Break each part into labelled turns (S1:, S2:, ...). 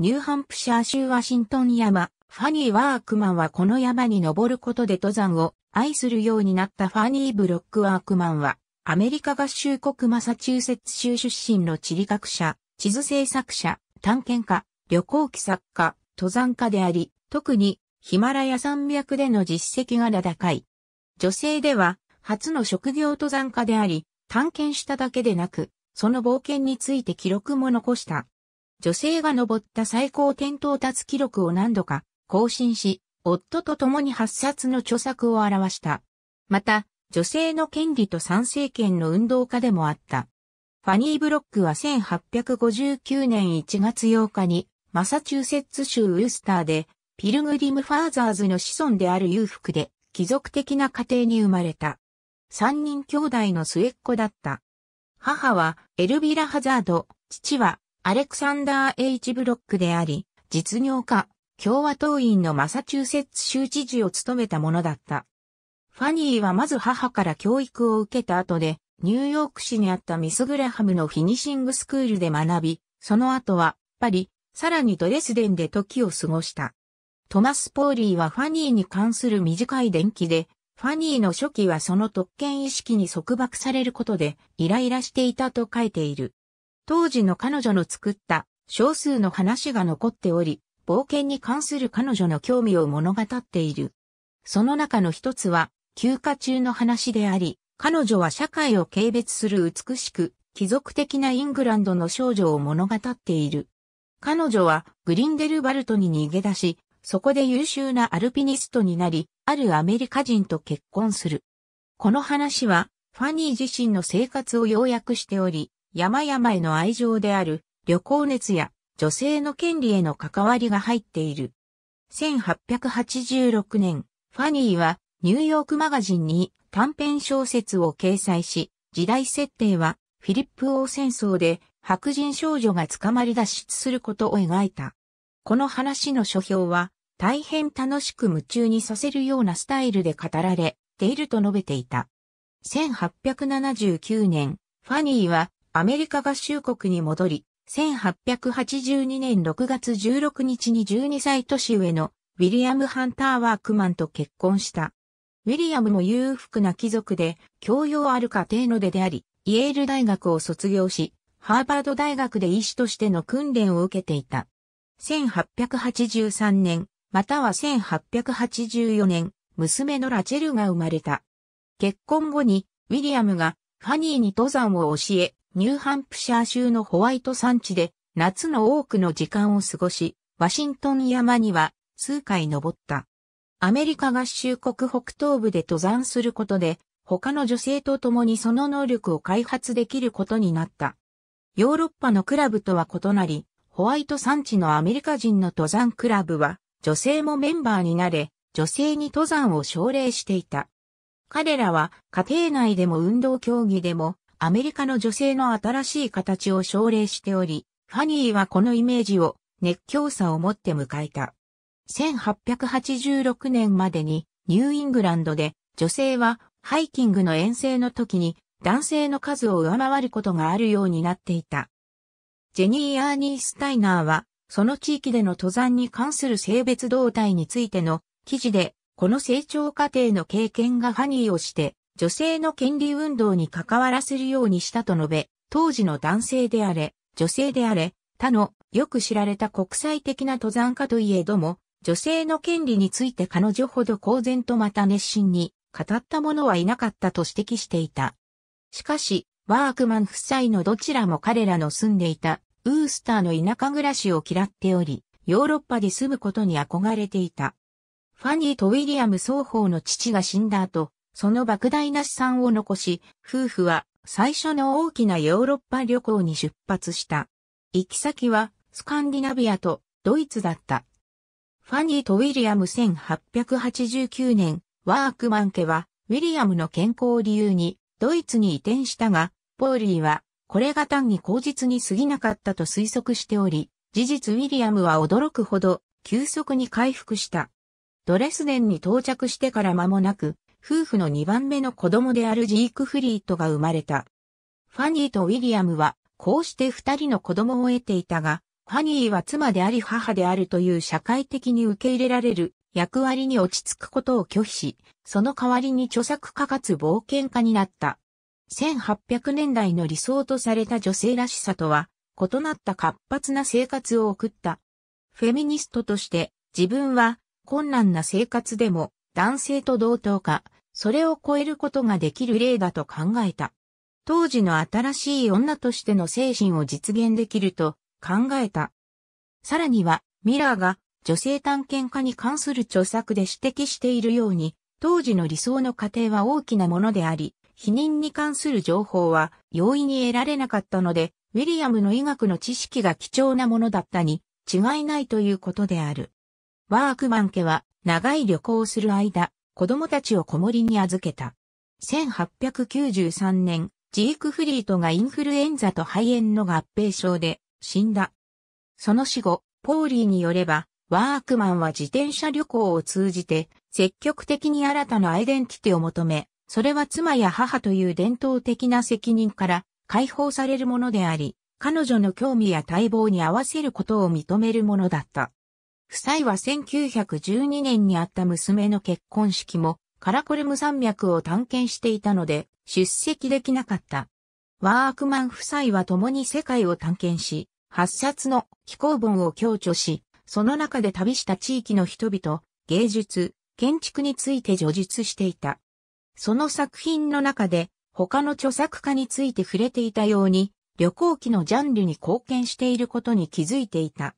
S1: ニューハンプシャー州ワシントン山、ファニー・ワークマンはこの山に登ることで登山を愛するようになったファニー・ブロック・ワークマンは、アメリカ合衆国マサチューセッツ州出身の地理学者、地図制作者、探検家、旅行記作家、登山家であり、特にヒマラヤ山脈での実績が名高い。女性では、初の職業登山家であり、探検しただけでなく、その冒険について記録も残した。女性が登った最高点到達記録を何度か更新し、夫と共に8冊の著作を表した。また、女性の権利と参政権の運動家でもあった。ファニー・ブロックは1859年1月8日に、マサチューセッツ州ウスターで、ピルグリム・ファーザーズの子孫である裕福で、貴族的な家庭に生まれた。三人兄弟の末っ子だった。母はエルビラ・ハザード、父はアレクサンダー・ H・ ブロックであり、実業家、共和党員のマサチューセッツ州知事を務めたものだった。ファニーはまず母から教育を受けた後で、ニューヨーク市にあったミス・グラハムのフィニシングスクールで学び、その後は、パリ、さらにドレスデンで時を過ごした。トマス・ポーリーはファニーに関する短い伝記で、ファニーの初期はその特権意識に束縛されることでイライラしていたと書いている。当時の彼女の作った少数の話が残っており、冒険に関する彼女の興味を物語っている。その中の一つは、休暇中の話であり、彼女は社会を軽蔑する美しく、貴族的なイングランドの少女を物語っている。彼女はグリンデルバルトに逃げ出し、そこで優秀なアルピニストになり、あるアメリカ人と結婚する。この話は、ファニー自身の生活を要約しており、山々への愛情である旅行熱や女性の権利への関わりが入っている。1886年、ファニーはニューヨークマガジンに短編小説を掲載し、時代設定はフィリップ王戦争で白人少女が捕まり脱出することを描いた。この話の書評は大変楽しく夢中にさせるようなスタイルで語られていると述べていた。1879年、ファニーはアメリカ合衆国に戻り、1882年6月16日に12歳年上のウィリアム・ハンター・ワークマンと結婚した。ウィリアムも裕福な貴族で、教養ある家庭の出であり、イェール大学を卒業し、ハーバード大学で医師としての訓練を受けていた。1883年、または1884年、娘のラチェルが生まれた。結婚後に、ウィリアムがファニーに登山を教え、ニューハンプシャー州のホワイト山地で夏の多くの時間を過ごし、ワシントン山には数回登った。アメリカ合衆国北東部で登山することで、他の女性と共にその能力を開発できることになった。ヨーロッパのクラブとは異なり、ホワイト山地のアメリカ人の登山クラブは、女性もメンバーになれ、女性に登山を奨励していた。彼らは家庭内でも運動競技でもアメリカの女性の新しい形を奨励しており、ファニーはこのイメージを熱狂さを持って迎えた。1886年までにニューイングランドで女性はハイキングの遠征の時に男性の数を上回ることがあるようになっていた。ジェニー・アーニー・スタイナーはその地域での登山に関する性別動態についての記事でこの成長過程の経験がファニーをして女性の権利運動に関わらせるようにしたと述べ、当時の男性であれ、女性であれ、他のよく知られた国際的な登山家といえども、女性の権利について彼女ほど公然とまた熱心に語った者はいなかったと指摘していた。しかし、ワークマン夫妻のどちらも彼らの住んでいたウースターの田舎暮らしを嫌っており、ヨーロッパで住むことに憧れていた。ファニーとウィリアム双方の父が死んだ後、その莫大な資産を残し、夫婦は最初の大きなヨーロッパ旅行に出発した。行き先はスカンディナビアとドイツだった。ファニーとウィリアム1889年、ワークマン家はウィリアムの健康を理由にドイツに移転したが、ポーリーはこれが単に口実に過ぎなかったと推測しており、事実ウィリアムは驚くほど急速に回復した。ドレスデンに到着してから間もなく、夫婦の2番目の子供であるジークフリートが生まれた。ファニーとウィリアムは、こうして二人の子供を得ていたが、ファニーは妻であり母であるという社会的に受け入れられる役割に落ち着くことを拒否し、その代わりに著作家かつ冒険家になった。1800年代の理想とされた女性らしさとは、異なった活発な生活を送った。フェミニストとして、自分は困難な生活でも男性と同等か、それを超えることができる例だと考えた。当時の新しい女としての精神を実現できると考えた。さらには、ミラーが女性探検家に関する著作で指摘しているように、当時の理想の過程は大きなものであり、否認に関する情報は容易に得られなかったので、ウィリアムの医学の知識が貴重なものだったに違いないということである。ワークマン家は長い旅行をする間、子供たちを子守に預けた。1893年、ジークフリートがインフルエンザと肺炎の合併症で死んだ。その死後、ポーリーによれば、ワークマンは自転車旅行を通じて、積極的に新たなアイデンティティを求め、それは妻や母という伝統的な責任から解放されるものであり、彼女の興味や待望に合わせることを認めるものだった。夫妻は1912年にあった娘の結婚式もカラコルム山脈を探検していたので出席できなかった。ワークマン夫妻は共に世界を探検し、8冊の紀行本を強調し、その中で旅した地域の人々、芸術、建築について叙述していた。その作品の中で他の著作家について触れていたように、旅行記のジャンルに貢献していることに気づいていた。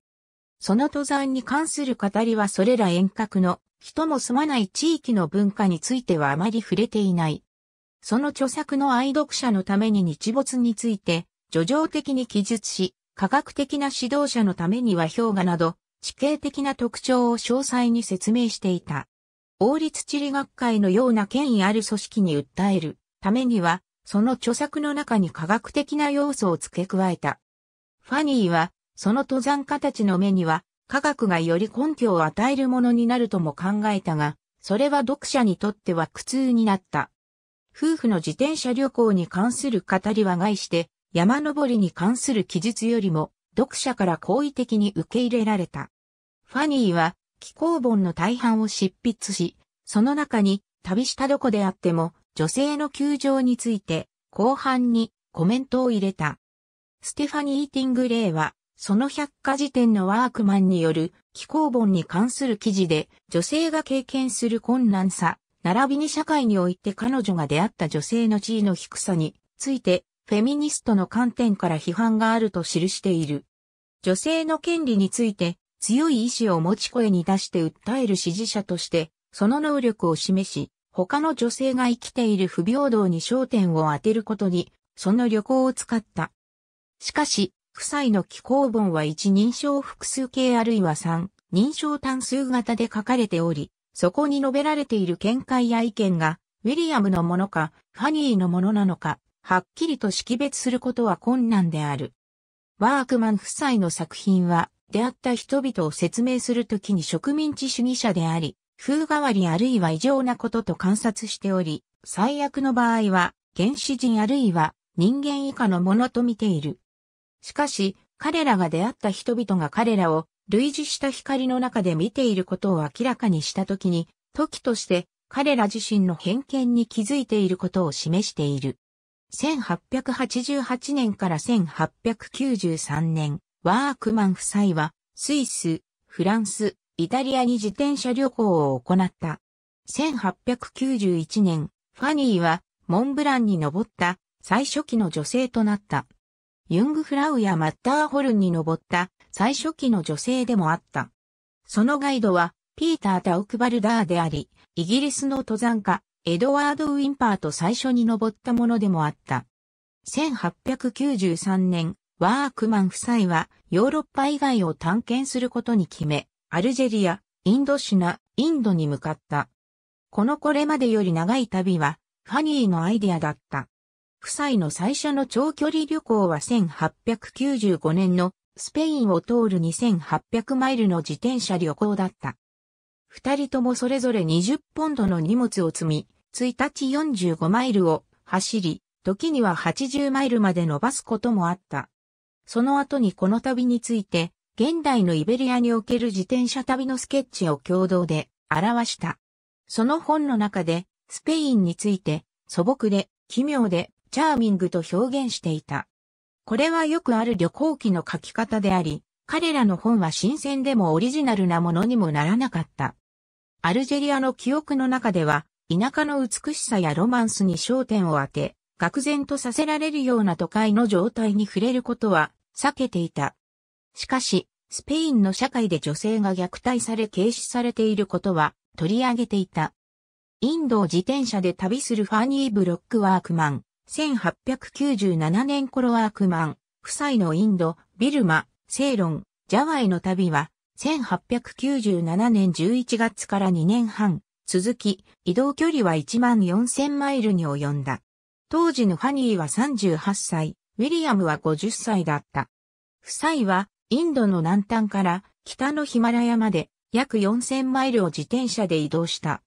S1: その登山に関する語りはそれら遠隔の人も住まない地域の文化についてはあまり触れていない。その著作の愛読者のために日没について、叙情的に記述し、科学的な指導者のためには氷河など、地形的な特徴を詳細に説明していた。王立地理学会のような権威ある組織に訴えるためには、その著作の中に科学的な要素を付け加えた。ファニーはその登山家たちの目には、科学がより根拠を与えるものになるとも考えたが、それは読者にとっては苦痛になった。夫婦の自転車旅行に関する語りは外して、山登りに関する記述よりも、読者から好意的に受け入れられた。ファニーは、気候本の大半を執筆し、その中に、旅したどこであっても、女性の窮状について、後半にコメントを入れた。ステファニー・ティングレイは、その百科事典のワークマンによる気候本に関する記事で、女性が経験する困難さ、並びに社会において彼女が出会った女性の地位の低さについて、フェミニストの観点から批判があると記している。女性の権利について、強い意志を持ち声に出して訴える支持者として、その能力を示し、他の女性が生きている不平等に焦点を当てることに、その旅行を使った。しかし、夫妻の気候本は1認証複数形あるいは3認証単数型で書かれており、そこに述べられている見解や意見が、ウィリアムのものか、ファニーのものなのか、はっきりと識別することは困難である。ワークマン夫妻の作品は、出会った人々を説明するときに植民地主義者であり、風変わりあるいは異常なことと観察しており、最悪の場合は、原始人あるいは人間以下のものと見ている。しかし、彼らが出会った人々が彼らを類似した光の中で見ていることを明らかにしたときに、時として彼ら自身の偏見に気づいていることを示している。1888年から1893年、ワークマン夫妻は、スイス、フランス、イタリアに自転車旅行を行った。1891年、ファニーは、モンブランに登った最初期の女性となった。ユングフラウやマッターホルンに登った最初期の女性でもあった。そのガイドはピーター・タオクバルダーであり、イギリスの登山家、エドワード・ウィンパーと最初に登ったものでもあった。1893年、ワークマン夫妻はヨーロッパ以外を探検することに決め、アルジェリア、インドシナ、インドに向かった。このこれまでより長い旅は、ファニーのアイデアだった。夫妻の最初の長距離旅行は1895年のスペインを通る2800マイルの自転車旅行だった。二人ともそれぞれ20ポンドの荷物を積み、1日45マイルを走り、時には80マイルまで伸ばすこともあった。その後にこの旅について、現代のイベリアにおける自転車旅のスケッチを共同で表した。その本の中で、スペインについて、素朴で、奇妙で、チャーミングと表現していた。これはよくある旅行記の書き方であり、彼らの本は新鮮でもオリジナルなものにもならなかった。アルジェリアの記憶の中では、田舎の美しさやロマンスに焦点を当て、愕然とさせられるような都会の状態に触れることは避けていた。しかし、スペインの社会で女性が虐待され軽視されていることは取り上げていた。インドを自転車で旅するファニー・ブロックワークマン、1897年頃ワークマン、夫妻のインド、ビルマ、セイロン、ジャワイの旅は、1897年11月から2年半、続き、移動距離は1万4000マイルに及んだ。当時のファニーは38歳、ウィリアムは50歳だった。夫妻は、インドの南端から北のヒマラヤまで約4000マイルを自転車で移動した。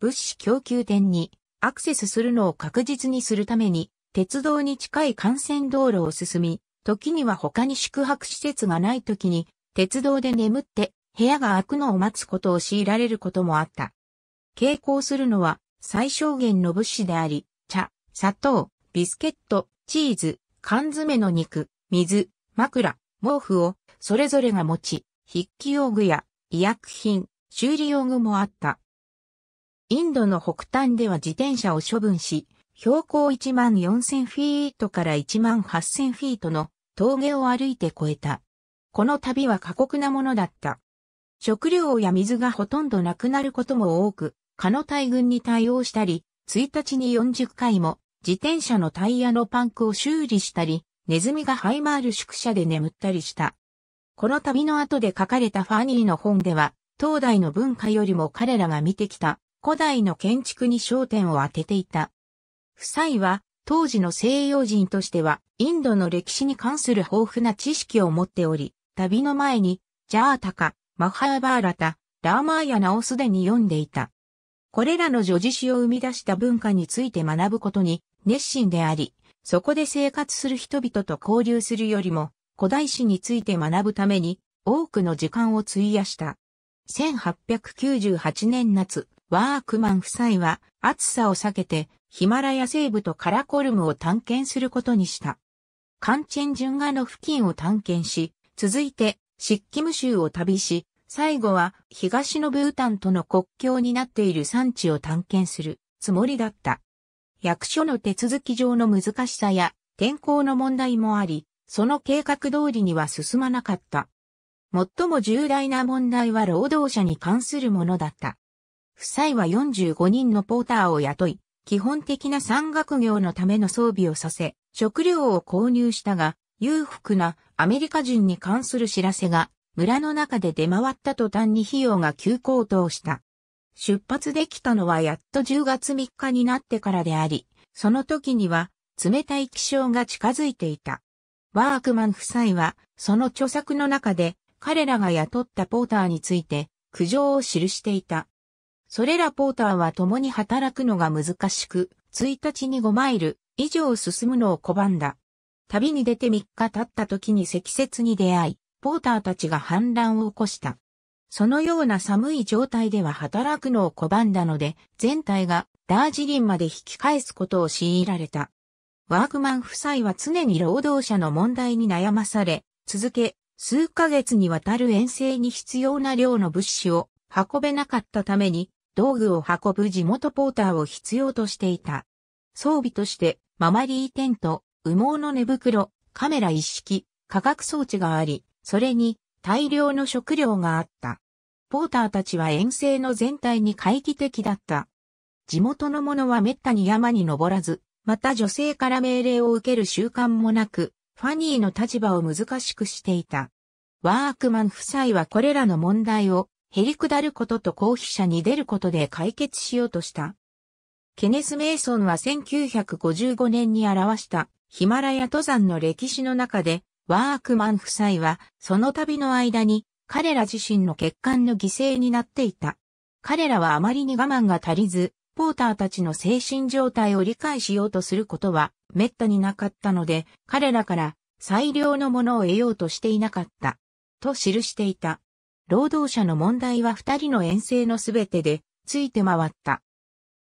S1: 物資供給店にアクセスするのを確実にするために、鉄道に近い幹線道路を進み、時には他に宿泊施設がない時に、鉄道で眠って部屋が開くのを待つことを強いられることもあった。傾向するのは最小限の物資であり、茶、砂糖、ビスケット、チーズ、缶詰の肉、水、枕、毛布をそれぞれが持ち、筆記用具や医薬品、修理用具もあった。インドの北端では自転車を処分し、標高1万4000フィートから1万8000フィートの峠を歩いて越えた。この旅は過酷なものだった。食料や水がほとんどなくなることも多く、蚊の大群に対応したり、1日に40回も自転車のタイヤのパンクを修理したり、ネズミがハイマール宿舎で眠ったりした。この旅の後で書かれたファニーの本では、当代の文化よりも彼らが見てきた古代の建築に焦点を当てていた。夫妻は当時の西洋人としてはインドの歴史に関する豊富な知識を持っており、旅の前にジャータカ、マハーバーラタ、ラーマーヤナをすでに読んでいた。これらの女子詩を生み出した文化について学ぶことに熱心であり、そこで生活する人々と交流するよりも古代史について学ぶために多くの時間を費やした。1898年夏、ワークマン夫妻は暑さを避けてヒマラヤ西部とカラコルムを探検することにした。カンチェンジュンガの付近を探検し、続いてシッキム州を旅し、最後は東のブータンとの国境になっている産地を探検するつもりだった。役所の手続き上の難しさや天候の問題もあり、その計画通りには進まなかった。最も重大な問題は労働者に関するものだった。夫妻は45人のポーターを雇い、基本的な山岳業のための装備をさせ、食料を購入したが、裕福なアメリカ人に関する知らせが、村の中で出回った途端に費用が急高騰した。出発できたのはやっと10月3日になってからであり、その時には冷たい気象が近づいていた。ワークマン夫妻は、その著作の中で、彼らが雇ったポーターについて、苦情を記していた。それらポーターは共に働くのが難しく、1日に5マイル以上進むのを拒んだ。旅に出て3日経った時に積雪に出会い、ポーターたちが反乱を起こした。そのような寒い状態では働くのを拒んだので、全体がダージリンまで引き返すことを強いられた。ワークマン夫妻は常に労働者の問題に悩まされ、続け、数ヶ月にわたる遠征に必要な量の物資を運べなかったために、道具を運ぶ地元ポーターを必要としていた。装備として、ママリーテント、羽毛の寝袋、カメラ一式、化学装置があり、それに大量の食料があった。ポーターたちは遠征の全体に懐疑的だった。地元の者は滅多に山に登らず、また女性から命令を受ける習慣もなく、ファニーの立場を難しくしていた。ワークマン夫妻はこれらの問題をへりくだることと公費者に出ることで解決しようとした。ケネス・メイソンは1955年に表したヒマラヤ登山の歴史の中で、ワークマン夫妻はその旅の間に彼ら自身の欠陥の犠牲になっていた。彼らはあまりに我慢が足りず、ポーターたちの精神状態を理解しようとすることは滅多になかったので、彼らから最良のものを得ようとしていなかった。と記していた。労働者の問題は二人の遠征のすべてで、ついて回った。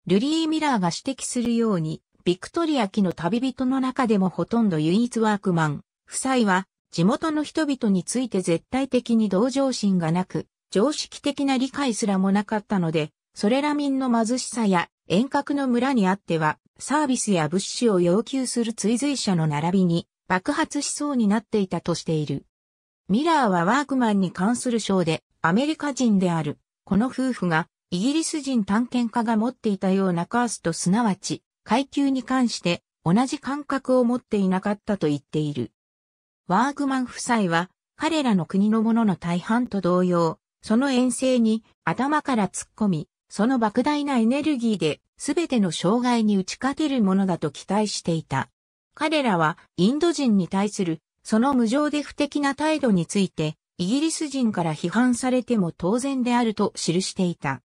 S1: ルリー・ミラーが指摘するように、ビクトリア期の旅人の中でもほとんど唯一ワークマン、夫妻は、地元の人々について絶対的に同情心がなく、常識的な理解すらもなかったので、それら民の貧しさや遠隔の村にあっては、サービスや物資を要求する追随者の並びに爆発しそうになっていたとしている。ミラーはワークマンに関する賞でアメリカ人である。この夫婦がイギリス人探検家が持っていたようなカーストすなわち階級に関して同じ感覚を持っていなかったと言っている。ワークマン夫妻は彼らの国のものの大半と同様、その遠征に頭から突っ込み、その莫大なエネルギーで全ての障害に打ち勝てるものだと期待していた。彼らはインド人に対するその無情で不敵な態度について、イギリス人から批判されても当然であると記していた。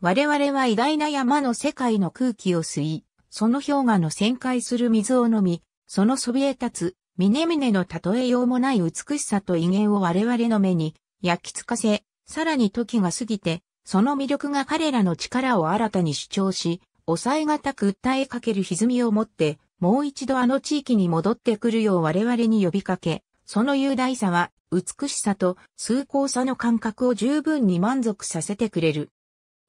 S1: 我々は偉大な山の世界の空気を吸い、その氷河の旋回する水を飲み、そのそびえ立つ、峰々の例えようもない美しさと威厳を我々の目に焼き付かせ、さらに時が過ぎて、その魅力が彼らの力を新たに主張し、抑えがたく訴えかける歪みを持って、もう一度あの地域に戻ってくるよう我々に呼びかけ、その雄大さは、美しさと崇高さの感覚を十分に満足させてくれる。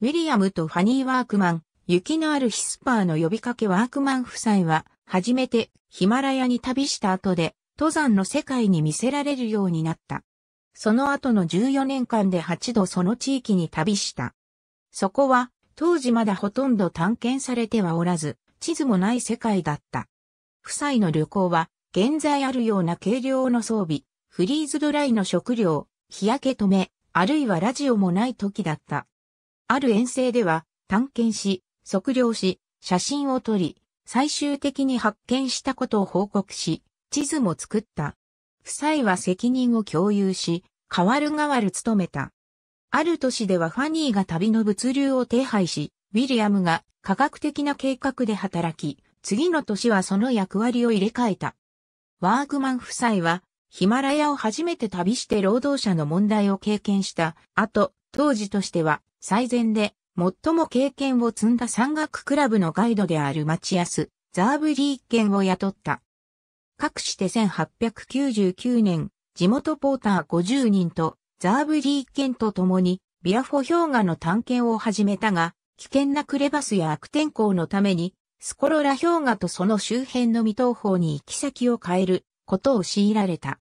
S1: ウィリアムとファニー・ワークマン、雪のあるヒスパーの呼びかけワークマン夫妻は、初めてヒマラヤに旅した後で、登山の世界に見せられるようになった。その後の14年間で8度その地域に旅した。そこは、当時まだほとんど探検されてはおらず、地図もない世界だった。夫妻の旅行は、現在あるような軽量の装備、フリーズドライの食料、日焼け止め、あるいはラジオもない時だった。ある遠征では、探検し、測量し、写真を撮り、最終的に発見したことを報告し、地図も作った。夫妻は責任を共有し、代わる代わる務めた。ある年ではファニーが旅の物流を手配し、ウィリアムが科学的な計画で働き、次の年はその役割を入れ替えた。ワークマン夫妻は、ヒマラヤを初めて旅して労働者の問題を経験した後、当時としては最善で最も経験を積んだ山岳クラブのガイドであるマチアス、ザーブリーケンを雇った。各して1899年、地元ポーター50人とザーブリーケンと共にビラフォ氷河の探検を始めたが、危険なクレバスや悪天候のために、スコロラ氷河とその周辺の未踏峰に行き先を変えることを強いられた。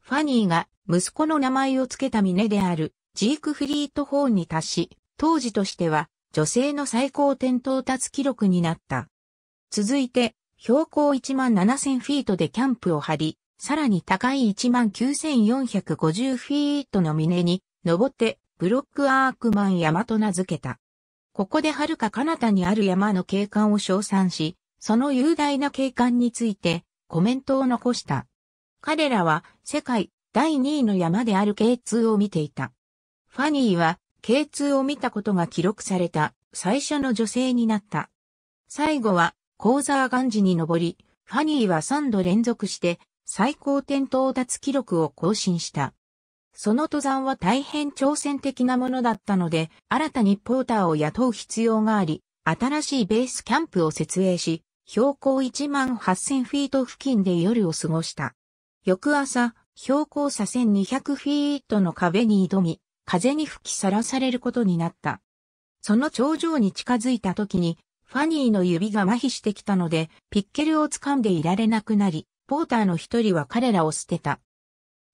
S1: ファニーが息子の名前を付けた峰であるジークフリートホーンに達し、当時としては女性の最高点到達記録になった。続いて、標高1万7000フィートでキャンプを張り、さらに高い1万9450フィートの峰に登ってブロックアークマン山と名付けた。ここで遥か彼方にある山の景観を称賛し、その雄大な景観についてコメントを残した。彼らは世界第2位の山である K2 を見ていた。ファニーは K2 を見たことが記録された最初の女性になった。最後はー・沢岩寺に登り、ファニーは3度連続して最高点到達記録を更新した。その登山は大変挑戦的なものだったので、新たにポーターを雇う必要があり、新しいベースキャンプを設営し、標高1万8000フィート付近で夜を過ごした。翌朝、標高差1200フィートの壁に挑み、風に吹きさらされることになった。その頂上に近づいた時に、ファニーの指が麻痺してきたので、ピッケルを掴んでいられなくなり、ポーターの一人は彼らを捨てた。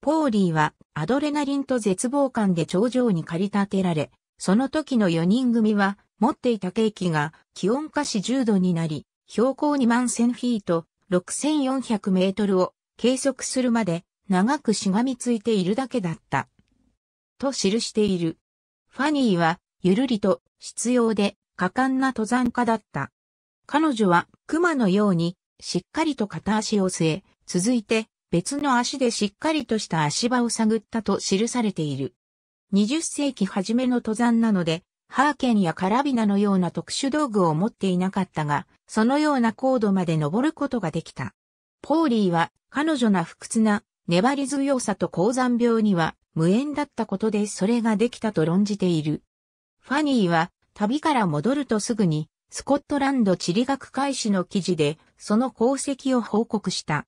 S1: ポーリーはアドレナリンと絶望感で頂上に駆り立てられ、その時の4人組は持っていたケーキが気温下し10度になり、標高2万1000フィート6400メートルを計測するまで長くしがみついているだけだった。と記している。ファニーはゆるりと執拗で果敢な登山家だった。彼女は熊のようにしっかりと片足を据え、続いて別の足でしっかりとした足場を探ったと記されている。20世紀初めの登山なので、ハーケンやカラビナのような特殊道具を持っていなかったが、そのような高度まで登ることができた。ポーリーは彼女の不屈な粘り強さと高山病には無縁だったことでそれができたと論じている。ファニーは旅から戻るとすぐにスコットランド地理学開始の記事でその功績を報告した。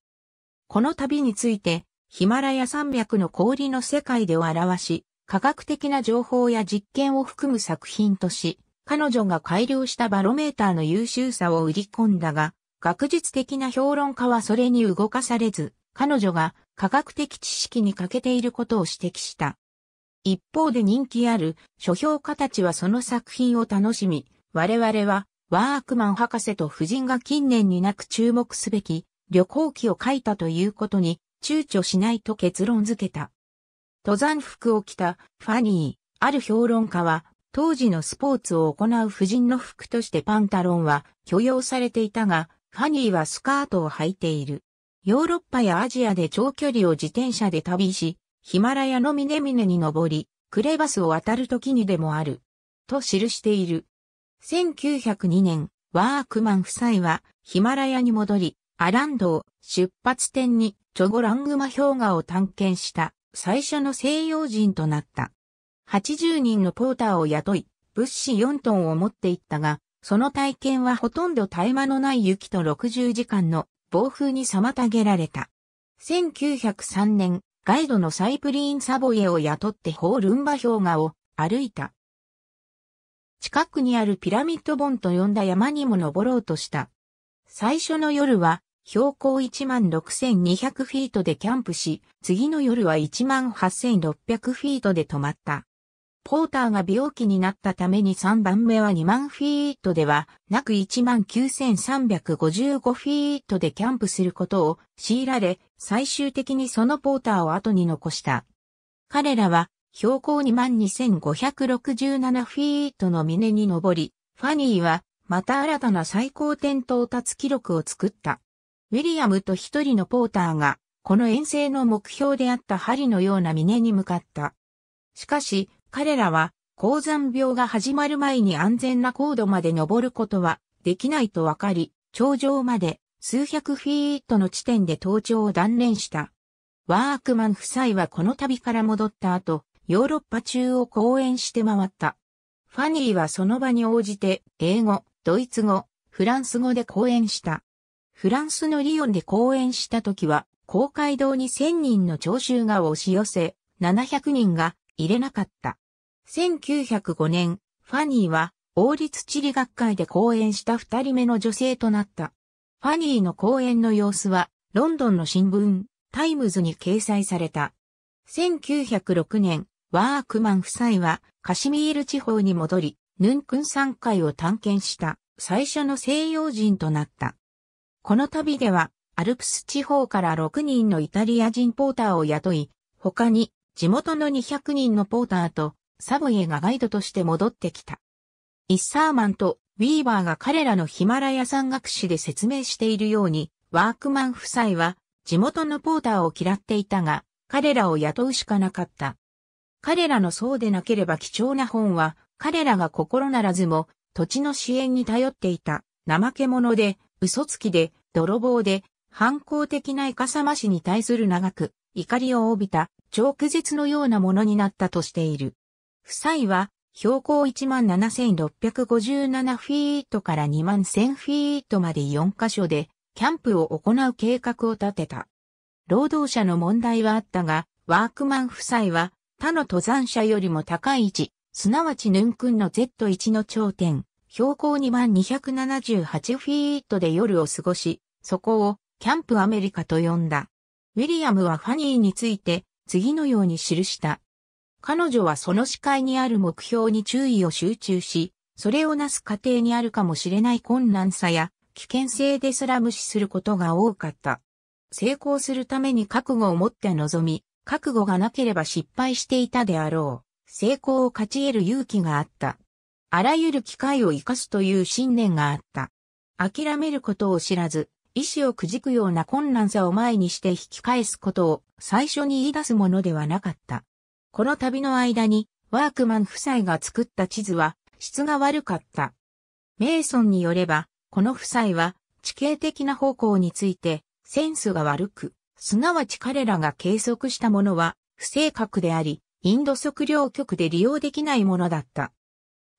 S1: この旅について、ヒマラヤ山脈の氷の世界でを表し、科学的な情報や実験を含む作品とし、彼女が改良したバロメーターの優秀さを売り込んだが、学術的な評論家はそれに動かされず、彼女が科学的知識に欠けていることを指摘した。一方で人気ある書評家たちはその作品を楽しみ、我々はワークマン博士と夫人が近年になく注目すべき旅行記を書いたということに躊躇しないと結論付けた。登山服を着たファニー、ある評論家は、当時のスポーツを行う婦人の服としてパンタロンは許容されていたが、ファニーはスカートを履いている。ヨーロッパやアジアで長距離を自転車で旅し、ヒマラヤの峰々に登り、クレバスを渡る時にでもある。と記している。1902年、ワークマン夫妻はヒマラヤに戻り、アランドを出発点にチョゴラングマ氷河を探検した最初の西洋人となった。80人のポーターを雇い、物資4トンを持っていったが、その体験はほとんど絶え間のない雪と60時間の暴風に妨げられた。1903年、ガイドのサイプリーン・サボイエを雇ってホールンバ氷河を歩いた。近くにあるピラミッドボンと呼んだ山にも登ろうとした。最初の夜は標高16,200フィートでキャンプし、次の夜は18,600フィートで泊まった。ポーターが病気になったために3番目は2万フィートではなく19,355フィートでキャンプすることを強いられ、最終的にそのポーターを後に残した。彼らは標高22,567フィートの峰に登り、ファニーはまた新たな最高点到達記録を作った。ウィリアムと一人のポーターが、この遠征の目標であった針のような峰に向かった。しかし、彼らは、鉱山病が始まる前に安全な高度まで登ることはできないとわかり、頂上まで数百フィートの地点で登頂を断念した。ワークマン夫妻はこの旅から戻った後、ヨーロッパ中を講演して回った。ファニーはその場に応じて、英語、ドイツ語、フランス語で講演した。フランスのリヨンで講演した時は、公会堂に1000人の聴衆が押し寄せ、700人が入れなかった。1905年、ファニーは王立地理学会で講演した二人目の女性となった。ファニーの講演の様子は、ロンドンの新聞、タイムズに掲載された。1906年、ワークマン夫妻は、カシミール地方に戻り、ヌンクン山会を探検した、最初の西洋人となった。この旅では、アルプス地方から6人のイタリア人ポーターを雇い、他に地元の200人のポーターとサブイエがガイドとして戻ってきた。イッサーマンとウィーバーが彼らのヒマラヤ山岳史で説明しているように、ワークマン夫妻は地元のポーターを嫌っていたが、彼らを雇うしかなかった。彼らのそうでなければ貴重な本は、彼らが心ならずも土地の支援に頼っていた怠け者で嘘つきで、泥棒で、反抗的ないかさましに対する長く、怒りを帯びた、超苦絶のようなものになったとしている。夫妻は、標高17,657フィートから21,000フィートまで4カ所で、キャンプを行う計画を立てた。労働者の問題はあったが、ワークマン夫妻は、他の登山者よりも高い位置、すなわちヌンクンの Z1 の頂点、標高2278フィートで夜を過ごし、そこをキャンプアメリカと呼んだ。ウィリアムはファニーについて次のように記した。彼女はその視界にある目標に注意を集中し、それをなす過程にあるかもしれない困難さや危険性ですら無視することが多かった。成功するために覚悟を持って臨み、覚悟がなければ失敗していたであろう。成功を勝ち得る勇気があった。あらゆる機会を生かすという信念があった。諦めることを知らず、意志をくじくような困難さを前にして引き返すことを最初に言い出すものではなかった。この旅の間に、ワークマン夫妻が作った地図は質が悪かった。メイソンによれば、この夫妻は地形的な方向についてセンスが悪く、すなわち彼らが計測したものは不正確であり、インド測量局で利用できないものだった。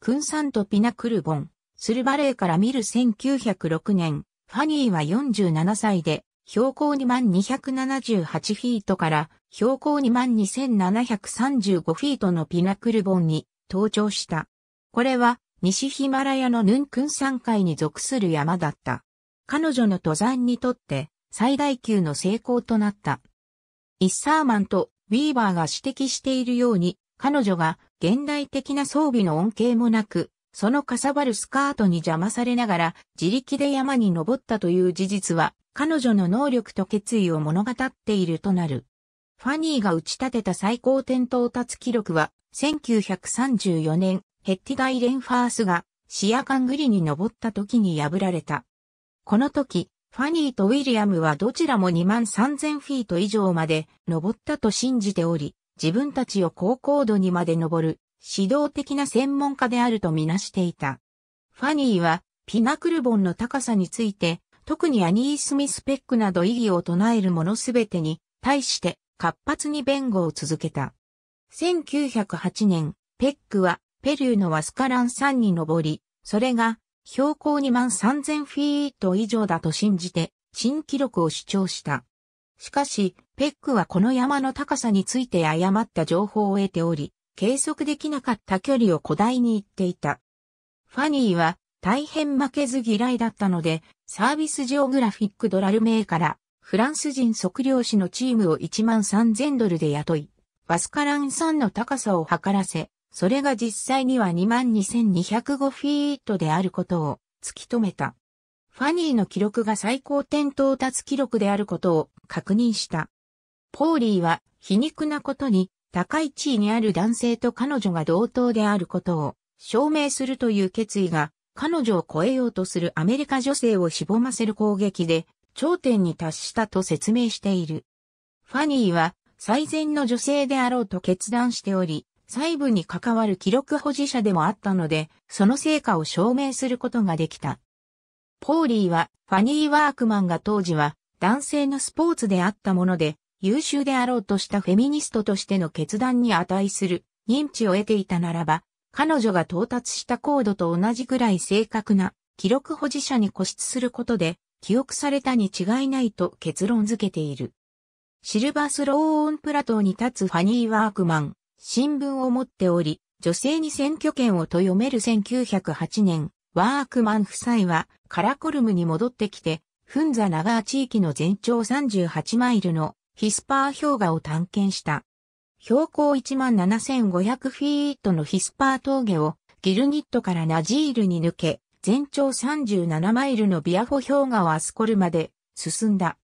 S1: クンサンとピナクルボン、スルバレーから見る1906年、ファニーは47歳で、標高2278フィートから標高22735フィートのピナクルボンに登頂した。これは西ヒマラヤのヌンクン山海に属する山だった。彼女の登山にとって最大級の成功となった。イッサーマンとウィーバーが指摘しているように彼女が現代的な装備の恩恵もなく、そのかさばるスカートに邪魔されながら自力で山に登ったという事実は彼女の能力と決意を物語っているとなる。ファニーが打ち立てた最高点到達記録は1934年ヘッティ大レンファースがシアカングリに登った時に破られた。この時、ファニーとウィリアムはどちらも2万3000フィート以上まで登ったと信じており、自分たちを高高度にまで登る指導的な専門家であるとみなしていた。ファニーはピナクルボンの高さについて、特にアニー・スミスペックなど異議を唱える者すべてに対して活発に弁護を続けた。1908年、ペックはペルーのワスカラン山に登り、それが標高2万3000フィート以上だと信じて新記録を主張した。しかし、ペックはこの山の高さについて誤った情報を得ており、計測できなかった距離を古代に言っていた。ファニーは大変負けず嫌いだったので、サービスジオグラフィックドラルメからフランス人測量士のチームを1万3000ドルで雇い、バスカラン山の高さを測らせ、それが実際には22,205フィートであることを突き止めた。ファニーの記録が最高点到達記録であることを確認した。ポーリーは皮肉なことに高い地位にある男性と彼女が同等であることを証明するという決意が彼女を超えようとするアメリカ女性を絞ませる攻撃で頂点に達したと説明している。ファニーは最善の女性であろうと決断しており、細部に関わる記録保持者でもあったので、その成果を証明することができた。ポーリーはファニー・ワークマンが当時は男性のスポーツであったもので、優秀であろうとしたフェミニストとしての決断に値する認知を得ていたならば、彼女が到達した高度と同じくらい正確な記録保持者に固執することで、記憶されたに違いないと結論付けている。シルバースローオンプラトーに立つファニー・ワークマン、新聞を持っており、女性に選挙権をと読める1908年、ワークマン夫妻はカラコルムに戻ってきて、フンザ・ナガー地域の全長38マイルのヒスパー氷河を探検した。標高17,500フィートのヒスパー峠をギルニットからナジールに抜け、全長37マイルのビアホ氷河をアスコルまで進んだ。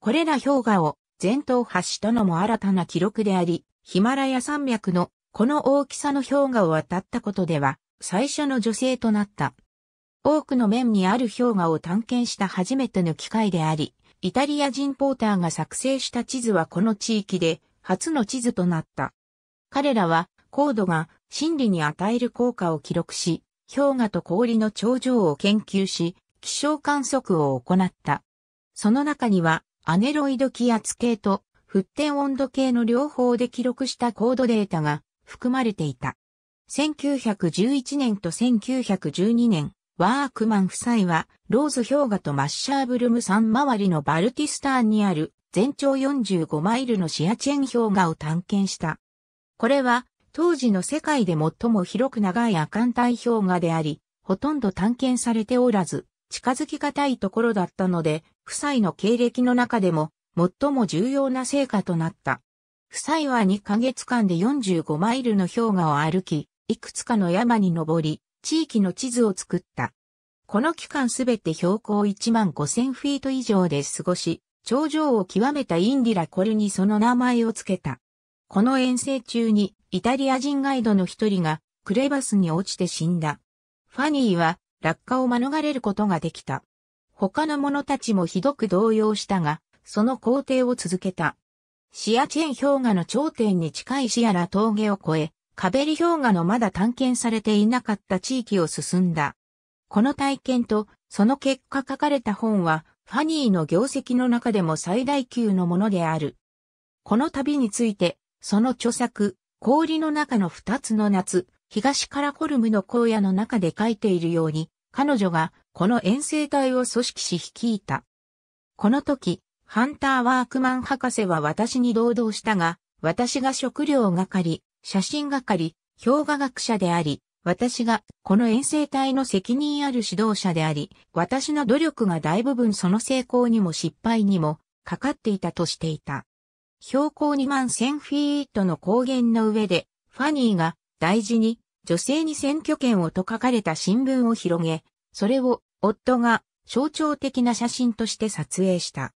S1: これら氷河を全頭発したのも新たな記録であり、ヒマラヤ山脈のこの大きさの氷河を渡ったことでは最初の女性となった。多くの面にある氷河を探検した初めての機会であり、イタリア人ポーターが作成した地図はこの地域で初の地図となった。彼らは、高度が真理に与える効果を記録し、氷河と氷の頂上を研究し、気象観測を行った。その中には、アネロイド気圧計と、沸点温度計の両方で記録した高度データが含まれていた。1911年と1912年、ワークマン夫妻は、ローズ氷河とマッシャーブルム山周りのバルティスターにある全長45マイルのシアチェン氷河を探検した。これは、当時の世界で最も広く長い亜寒帯氷河であり、ほとんど探検されておらず、近づきがたいところだったので、夫妻の経歴の中でも、最も重要な成果となった。夫妻は2ヶ月間で45マイルの氷河を歩き、いくつかの山に登り、地域の地図を作った。この期間すべて標高1万5000フィート以上で過ごし、頂上を極めたインディラ・コルにその名前を付けた。この遠征中にイタリア人ガイドの一人がクレバスに落ちて死んだ。ファニーは落下を免れることができた。他の者たちもひどく動揺したが、その工程を続けた。シアチェン氷河の頂点に近いシアラ峠を越え、カベリ氷河のまだ探検されていなかった地域を進んだ。この体験とその結果書かれた本はファニーの業績の中でも最大級のものである。この旅について、その著作、氷の中の二つの夏、東からコルムの荒野の中で書いているように、彼女がこの遠征隊を組織し率いた。この時、ハンター・ワークマン博士は私に同道したが、私が食料係、写真係、氷河学者であり、私がこの遠征隊の責任ある指導者であり、私の努力が大部分その成功にも失敗にもかかっていたとしていた。標高2万1000フィートの高原の上で、ファニーが大事に女性に選挙権をと書かれた新聞を広げ、それを夫が象徴的な写真として撮影した。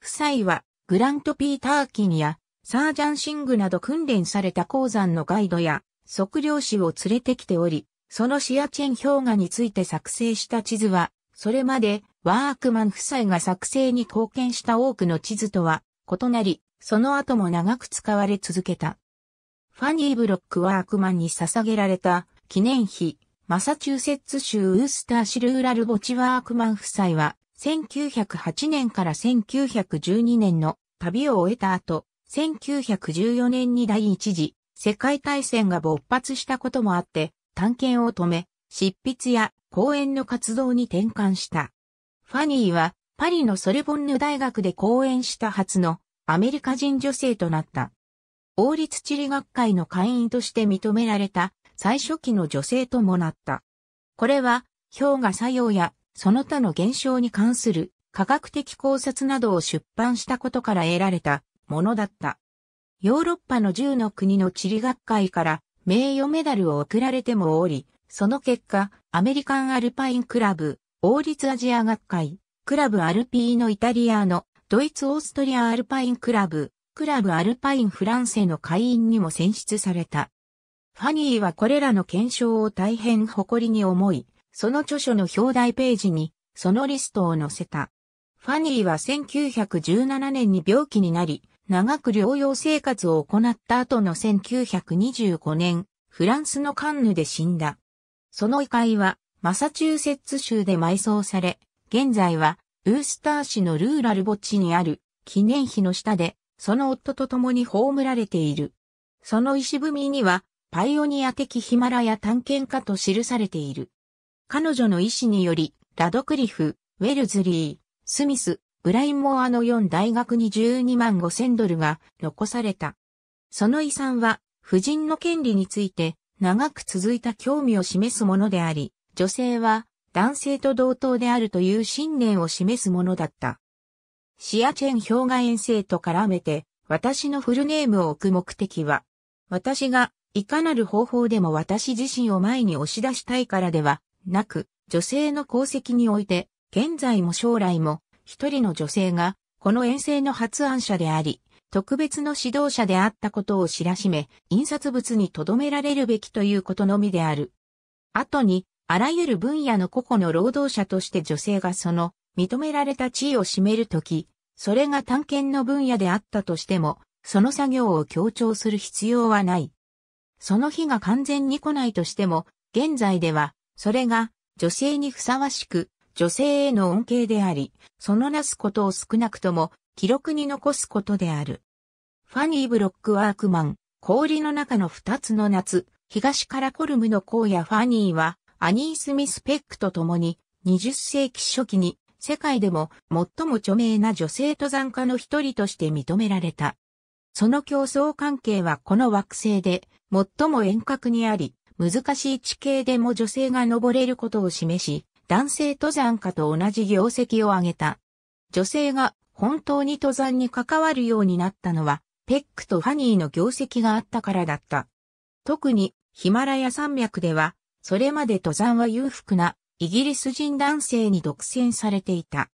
S1: 夫妻はグラント・ピーター・キンやサージャンシングなど訓練された鉱山のガイドや測量士を連れてきており、そのシアチェン氷河について作成した地図は、それまでワークマン夫妻が作成に貢献した多くの地図とは異なり、その後も長く使われ続けた。ファニー・ブロック・ワークマンに捧げられた記念碑、マサチューセッツ州ウースターシルーラル墓地ワークマン夫妻は、1908年から1912年の旅を終えた後、1914年に第一次世界大戦が勃発したこともあって、探検を止め、執筆や講演の活動に転換した。ファニーはパリのソルボンヌ大学で講演した初のアメリカ人女性となった。王立地理学会の会員として認められた最初期の女性ともなった。これは氷河作用やその他の現象に関する科学的考察などを出版したことから得られたものだった。ヨーロッパの10の国の地理学会から名誉メダルを贈られてもおり、その結果、アメリカンアルパインクラブ、王立アジア学会、クラブアルピーノイタリアの、ドイツオーストリアアルパインクラブ、クラブアルパインフランセの会員にも選出された。ファニーはこれらの検証を大変誇りに思い、その著書の表題ページに、そのリストを載せた。ファニーは1917年に病気になり、長く療養生活を行った後の1925年、フランスのカンヌで死んだ。その遺骸は、マサチューセッツ州で埋葬され、現在は、ウースター市のルーラル墓地にある記念碑の下で、その夫と共に葬られている。その石踏みには、パイオニア的ヒマラヤ探検家と記されている。彼女の意思により、ラドクリフ、ウェルズリー、スミス、ブラインモアの4大学に12万5千ドルが残された。その遺産は、夫人の権利について長く続いた興味を示すものであり、女性は男性と同等であるという信念を示すものだった。シアチェン氷河遠征と絡めて、私のフルネームを置く目的は、私がいかなる方法でも私自身を前に押し出したいからではなく、女性の功績において、現在も将来も一人の女性が、この遠征の発案者であり、特別の指導者であったことを知らしめ、印刷物に留められるべきということのみである。後に、あらゆる分野の個々の労働者として女性がその、認められた地位を占めるとき、それが探検の分野であったとしても、その作業を強調する必要はない。その日が完全に来ないとしても、現在では、それが女性にふさわしく、女性への恩恵であり、そのなすことを少なくとも記録に残すことである。ファニー・ブロック・ワークマン、氷の中の二つの夏、東からコルムの荒野ファニーは、アニー・スミス・ペックと共に、20世紀初期に、世界でも最も著名な女性登山家の一人として認められた。その競争関係はこの惑星で最も遠隔にあり、難しい地形でも女性が登れることを示し、男性登山家と同じ業績を上げた。女性が本当に登山に関わるようになったのは、ペックとファニーの業績があったからだった。特にヒマラヤ山脈では、それまで登山は裕福なイギリス人男性に独占されていた。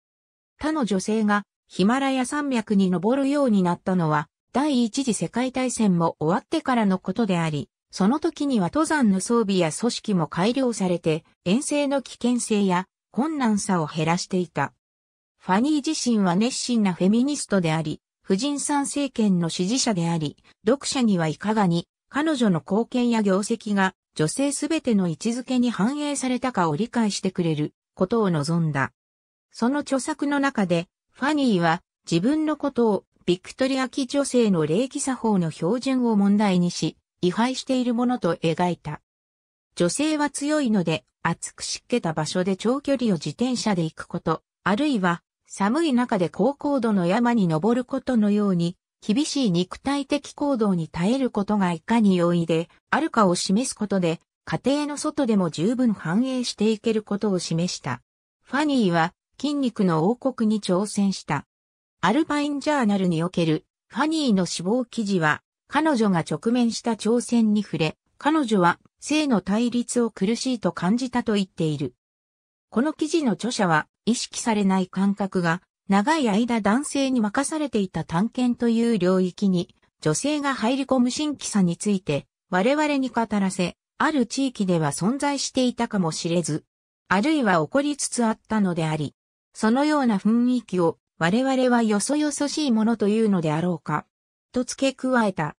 S1: 他の女性がヒマラヤ山脈に登るようになったのは、第一次世界大戦も終わってからのことであり、その時には登山の装備や組織も改良されて、遠征の危険性や困難さを減らしていた。ファニー自身は熱心なフェミニストであり、婦人参政権の支持者であり、読者にはいかがに、彼女の貢献や業績が女性すべての位置づけに反映されたかを理解してくれることを望んだ。その著作の中で、ファニーは自分のことをビクトリア期女性の礼儀作法の標準を問題にし、腐敗しているものと描いた。女性は強いので、暑く湿気た場所で長距離を自転車で行くこと、あるいは寒い中で高高度の山に登ることのように、厳しい肉体的行動に耐えることがいかに容易で、あるかを示すことで、家庭の外でも十分反映していけることを示した。ファニーは筋肉の王国に挑戦した。アルパインジャーナルにおけるファニーの死亡記事は彼女が直面した挑戦に触れ、彼女は性の対立を苦しいと感じたと言っている。この記事の著者は意識されない感覚が長い間男性に任されていた探検という領域に女性が入り込む新規さについて我々に語らせ、ある地域では存在していたかもしれず、あるいは起こりつつあったのであり、そのような雰囲気を我々はよそよそしいものというのであろうか。と付け加えた。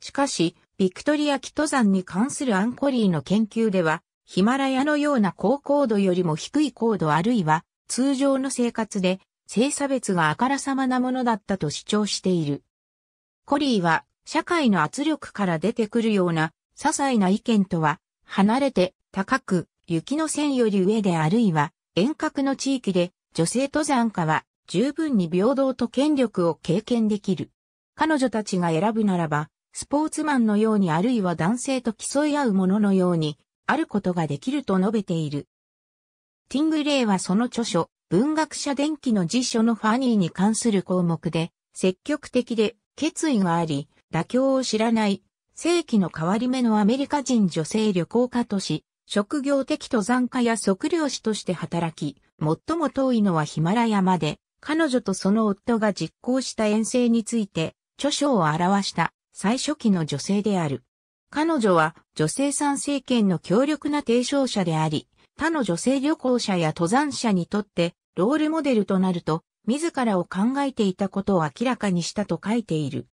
S1: しかし、ビクトリア紀登山に関するアンコリーの研究では、ヒマラヤのような高高度よりも低い高度あるいは、通常の生活で、性差別があからさまなものだったと主張している。コリーは、社会の圧力から出てくるような、些細な意見とは、離れて、高く、雪の線より上であるいは、遠隔の地域で、女性登山家は、十分に平等と権力を経験できる。彼女たちが選ぶならば、スポーツマンのようにあるいは男性と競い合うもののように、あることができると述べている。ティングレイはその著書、文学者伝記の辞書のファニーに関する項目で、積極的で決意があり、妥協を知らない、世紀の変わり目のアメリカ人女性旅行家とし、職業的登山家や測量士として働き、最も遠いのはヒマラヤまで、彼女とその夫が実行した遠征について、著書を表した最初期の女性である。彼女は女性参政権の強力な提唱者であり、他の女性旅行者や登山者にとってロールモデルとなると、自らを考えていたことを明らかにしたと書いている。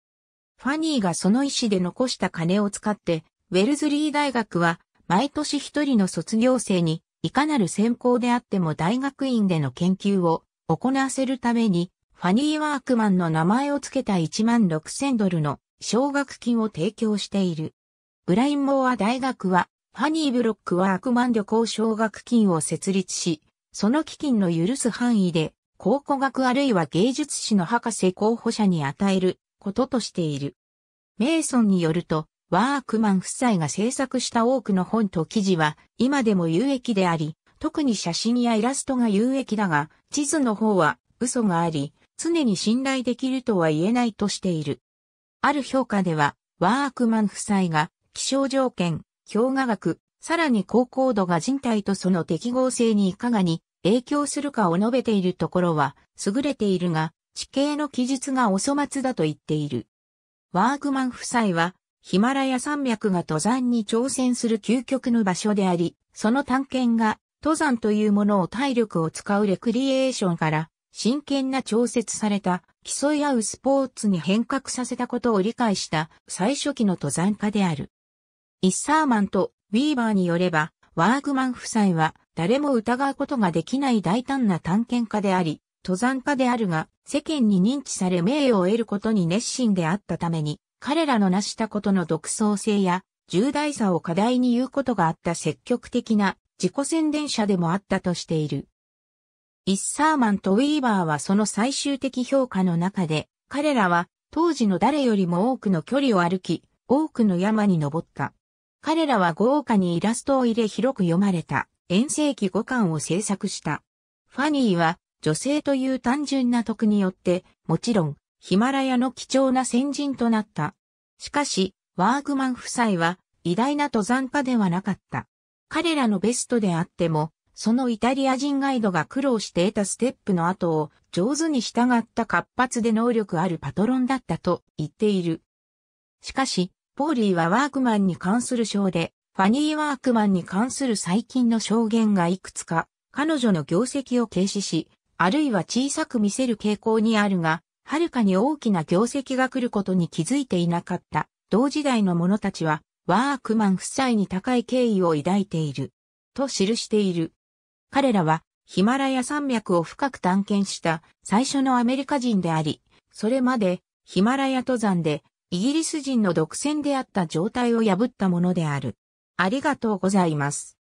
S1: ファニーがその意思で残した金を使って、ウェルズリー大学は毎年一人の卒業生にいかなる専攻であっても大学院での研究を行わせるためにファニーワークマンの名前を付けた1万6000ドルの奨学金を提供している。ブラインモア大学は、ファニーブロックワークマン旅行奨学金を設立し、その基金の許す範囲で、考古学あるいは芸術史の博士候補者に与えることとしている。メイソンによると、ワークマン夫妻が制作した多くの本と記事は今でも有益であり、特に写真やイラストが有益だが、地図の方は嘘があり、常に信頼できるとは言えないとしている。ある評価では、ワークマン夫妻が、気象条件、氷河学、さらに高高度が人体とその適合性にいかがに影響するかを述べているところは、優れているが、地形の記述がお粗末だと言っている。ワークマン夫妻は、ヒマラヤ山脈が登山に挑戦する究極の場所であり、その探検が、登山というものを体力を使うレクリエーションから、真剣な調節された競い合うスポーツに変革させたことを理解した最初期の登山家である。イッサーマンとウィーバーによれば、ワーグマン夫妻は誰も疑うことができない大胆な探検家であり、登山家であるが、世間に認知され名誉を得ることに熱心であったために、彼らの成したことの独創性や重大さを課題に言うことがあった積極的な自己宣伝者でもあったとしている。イッサーマンとウィーバーはその最終的評価の中で、彼らは当時の誰よりも多くの距離を歩き、多くの山に登った。彼らは豪華にイラストを入れ広く読まれた、遠征記五巻を制作した。ファニーは女性という単純な徳によって、もちろんヒマラヤの貴重な先人となった。しかし、ワーグマン夫妻は偉大な登山家ではなかった。彼らのベストであっても、そのイタリア人ガイドが苦労して得たステップの後を上手に従った活発で能力あるパトロンだったと言っている。しかし、ポーリーはワークマンに関する章で、ファニーワークマンに関する最近の証言がいくつか、彼女の業績を軽視し、あるいは小さく見せる傾向にあるが、はるかに大きな業績が来ることに気づいていなかった。同時代の者たちは、ワークマン夫妻に高い敬意を抱いている。と記している。彼らはヒマラヤ山脈を深く探検した最初のアメリカ人であり、それまでヒマラヤ登山でイギリス人の独占であった状態を破ったものである。ありがとうございます。